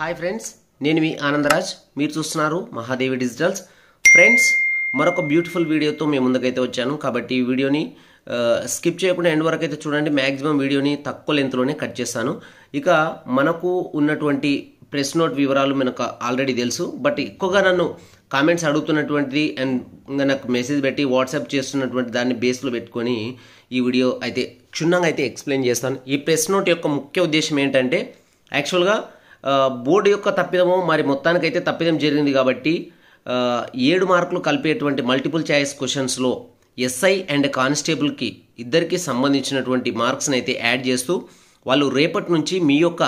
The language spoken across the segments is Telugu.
హాయ్ ఫ్రెండ్స్ నేను మీ ఆనందరాజ్ మీరు చూస్తున్నారు మహాదేవి డిజిటల్స్ ఫ్రెండ్స్ మరొక బ్యూటిఫుల్ వీడియోతో మేము ముందుకైతే వచ్చాను కాబట్టి ఈ వీడియోని స్కిప్ చేయకుండా ఎండ్ వరకు అయితే చూడండి మ్యాక్సిమం వీడియోని తక్కువ లెంత్లోనే కట్ చేస్తాను ఇక మనకు ఉన్నటువంటి ప్రెస్ నోట్ వివరాలు మనకు ఆల్రెడీ తెలుసు బట్ ఎక్కువగా నన్ను కామెంట్స్ అడుగుతున్నటువంటిది అండ్ నాకు మెసేజ్ పెట్టి వాట్సాప్ చేస్తున్నటువంటి దాన్ని బేస్లో పెట్టుకొని ఈ వీడియో అయితే క్షుణ్ణంగా అయితే ఎక్స్ప్లెయిన్ చేస్తాను ఈ ప్రెస్ నోట్ యొక్క ముఖ్య ఉద్దేశం ఏంటంటే యాక్చువల్గా బోర్డు యొక్క తప్పిదము మరి మొత్తానికైతే తప్పిదం జరిగింది కాబట్టి ఏడు మార్కులు కలిపేటువంటి మల్టిపుల్ ఛాయిస్ క్వశ్చన్స్లో ఎస్ఐ అండ్ కానిస్టేబుల్కి ఇద్దరికి సంబంధించినటువంటి మార్క్స్ని అయితే యాడ్ చేస్తూ వాళ్ళు రేపటి నుంచి మీ యొక్క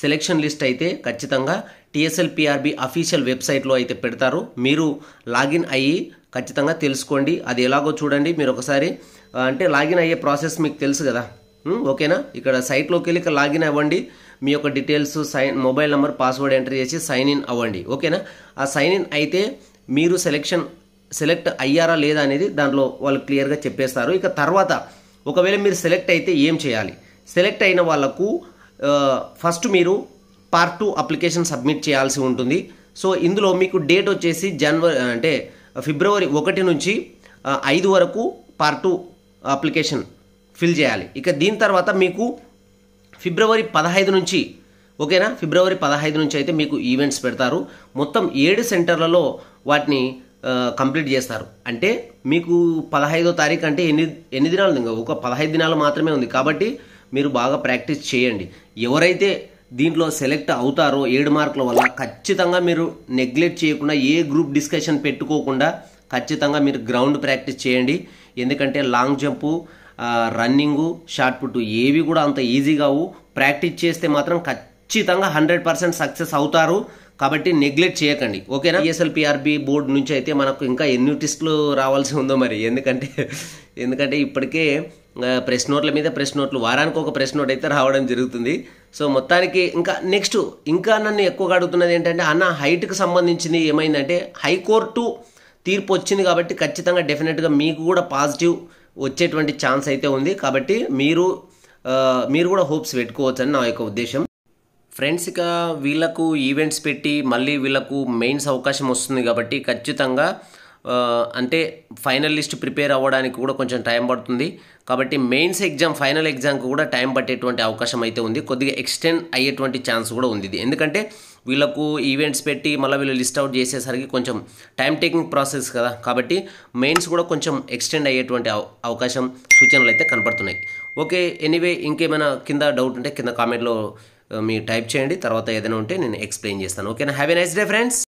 సెలెక్షన్ లిస్ట్ అయితే ఖచ్చితంగా టీఎస్ఎల్పిఆర్బి అఫీషియల్ వెబ్సైట్లో అయితే పెడతారు మీరు లాగిన్ అయ్యి ఖచ్చితంగా తెలుసుకోండి అది ఎలాగో చూడండి మీరు ఒకసారి అంటే లాగిన్ అయ్యే ప్రాసెస్ మీకు తెలుసు కదా ఓకేనా ఇక్కడ సైట్లోకి వెళ్ళి లాగిన్ అవ్వండి మీ యొక్క details sign mobile number password enter చేసి సైన్ ఇన్ అవ్వండి ఓకేనా ఆ సైన్ ఇన్ అయితే మీరు సెలెక్షన్ సెలెక్ట్ అయ్యారా లేదా అనేది దాంట్లో వాళ్ళు క్లియర్గా చెప్పేస్తారు ఇక తర్వాత ఒకవేళ మీరు సెలెక్ట్ అయితే ఏం చేయాలి సెలెక్ట్ అయిన వాళ్ళకు ఫస్ట్ మీరు పార్ట్ టూ అప్లికేషన్ సబ్మిట్ చేయాల్సి ఉంటుంది సో ఇందులో మీకు డేట్ వచ్చేసి జనవరి అంటే ఫిబ్రవరి ఒకటి నుంచి ఐదు వరకు పార్ట్ టూ అప్లికేషన్ ఫిల్ చేయాలి ఇక దీని తర్వాత మీకు ఫిబ్రవరి పదహైదు నుంచి ఓకేనా ఫిబ్రవరి పదహైదు నుంచి అయితే మీకు ఈవెంట్స్ పెడతారు మొత్తం ఏడు సెంటర్లలో వాటిని కంప్లీట్ చేస్తారు అంటే మీకు పదహైదో తారీఖు అంటే ఎన్ని ఎన్ని దినాలు ఉంది ఒక పదహైదు దినాలు మాత్రమే ఉంది కాబట్టి మీరు బాగా ప్రాక్టీస్ చేయండి ఎవరైతే దీంట్లో సెలెక్ట్ అవుతారో ఏడు మార్కుల వల్ల ఖచ్చితంగా మీరు నెగ్లెక్ట్ చేయకుండా ఏ గ్రూప్ డిస్కషన్ పెట్టుకోకుండా ఖచ్చితంగా మీరు గ్రౌండ్ ప్రాక్టీస్ చేయండి ఎందుకంటే long jump running shot put ఏవి కూడా అంత ఈజీగా ప్రాక్టీస్ చేస్తే మాత్రం ఖచ్చితంగా హండ్రెడ్ పర్సెంట్ సక్సెస్ అవుతారు కాబట్టి నెగ్లెక్ట్ చేయకండి ఓకేనా ఈఎస్ఎల్పిఆర్బి e బోర్డు నుంచి అయితే మనకు ఇంకా ఎన్ని టెస్టులు రావాల్సి ఉందో మరి ఎందుకంటే ఎందుకంటే ఇప్పటికే ప్రెస్ నోట్ల మీద ప్రెస్ నోట్లు వారానికి ఒక ప్రెస్ నోట్ అయితే రావడం జరుగుతుంది సో మొత్తానికి ఇంకా నెక్స్ట్ ఇంకా నన్ను ఎక్కువగా అడుగుతున్నది ఏంటంటే అన్న హైట్కి సంబంధించింది ఏమైందంటే హైకోర్టు తీర్పు వచ్చింది కాబట్టి ఖచ్చితంగా డెఫినెట్గా మీకు కూడా పాజిటివ్ వచ్చేటువంటి ఛాన్స్ అయితే ఉంది కాబట్టి మీరు మీరు కూడా హోప్స్ పెట్టుకోవచ్చని నా యొక్క ఉద్దేశం ఫ్రెండ్స్ ఇక వీళ్ళకు ఈవెంట్స్ పెట్టి మళ్ళీ వీళ్ళకు మెయిన్స్ అవకాశం వస్తుంది కాబట్టి ఖచ్చితంగా అంటే ఫైనల్ లిస్ట్ ప్రిపేర్ అవ్వడానికి కూడా కొంచెం టైం పడుతుంది కాబట్టి మెయిన్స్ ఎగ్జామ్ ఫైనల్ ఎగ్జామ్కి కూడా టైం పట్టేటువంటి అవకాశం అయితే ఉంది కొద్దిగా ఎక్స్టెండ్ అయ్యేటువంటి ఛాన్స్ కూడా ఉంది ఎందుకంటే వీళ్ళకు ఈవెంట్స్ పెట్టి మళ్ళీ వీళ్ళు లిస్ట్ అవుట్ చేసేసరికి కొంచెం టైం టేకింగ్ ప్రాసెస్ కదా కాబట్టి మెయిన్స్ కూడా కొంచెం ఎక్స్టెండ్ అయ్యేటువంటి అవకాశం సూచనలు అయితే కనపడుతున్నాయి ఓకే ఎనీవే ఇంకేమైనా కింద డౌట్ ఉంటే కింద కామెంట్లో మీరు టైప్ చేయండి తర్వాత ఏదైనా ఉంటే నేను ఎక్స్ప్లెయిన్ చేస్తాను ఓకేనా హ్యావ్ నైస్ డే ఫ్రెండ్స్